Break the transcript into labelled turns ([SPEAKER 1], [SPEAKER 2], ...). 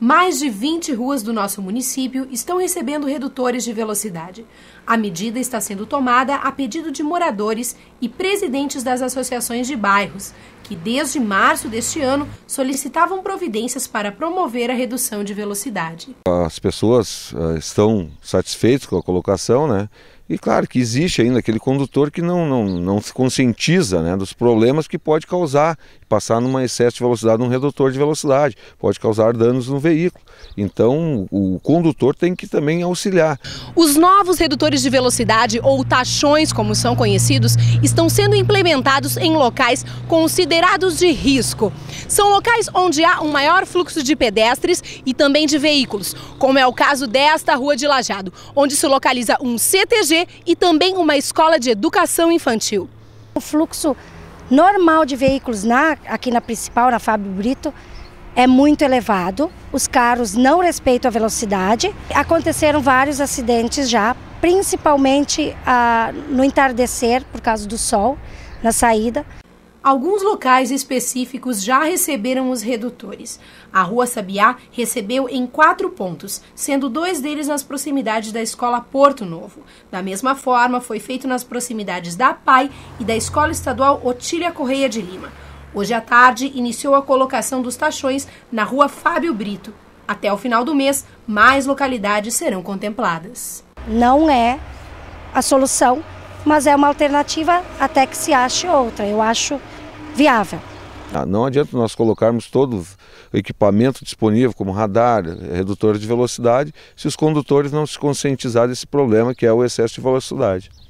[SPEAKER 1] Mais de 20 ruas do nosso município estão recebendo redutores de velocidade. A medida está sendo tomada a pedido de moradores e presidentes das associações de bairros, que desde março deste ano solicitavam providências para promover a redução de velocidade.
[SPEAKER 2] As pessoas eh, estão satisfeitas com a colocação, né? E claro que existe ainda aquele condutor que não, não, não se conscientiza né, dos problemas que pode causar passar num excesso de velocidade, num redutor de velocidade, pode causar danos no veículo. Então o condutor tem que também auxiliar.
[SPEAKER 1] Os novos redutores de velocidade, ou taxões como são conhecidos, estão sendo implementados em locais considerados considerados de risco. São locais onde há um maior fluxo de pedestres e também de veículos, como é o caso desta rua de Lajado, onde se localiza um CTG e também uma escola de educação infantil. O fluxo normal de veículos na, aqui na principal, na Fábio Brito, é muito
[SPEAKER 3] elevado. Os carros não respeitam a velocidade. Aconteceram vários acidentes já, principalmente ah, no entardecer, por causa do sol, na
[SPEAKER 1] saída. Alguns locais específicos já receberam os redutores. A Rua Sabiá recebeu em quatro pontos, sendo dois deles nas proximidades da Escola Porto Novo. Da mesma forma, foi feito nas proximidades da PAI e da Escola Estadual Otília Correia de Lima. Hoje à tarde, iniciou a colocação dos tachões na Rua Fábio Brito. Até o final do mês, mais localidades serão contempladas.
[SPEAKER 3] Não é a solução, mas é uma alternativa até que se ache outra. Eu acho viável.
[SPEAKER 2] Ah, não adianta nós colocarmos todo o equipamento disponível, como radar, redutores de velocidade, se os condutores não se conscientizarem desse problema que é o excesso de velocidade.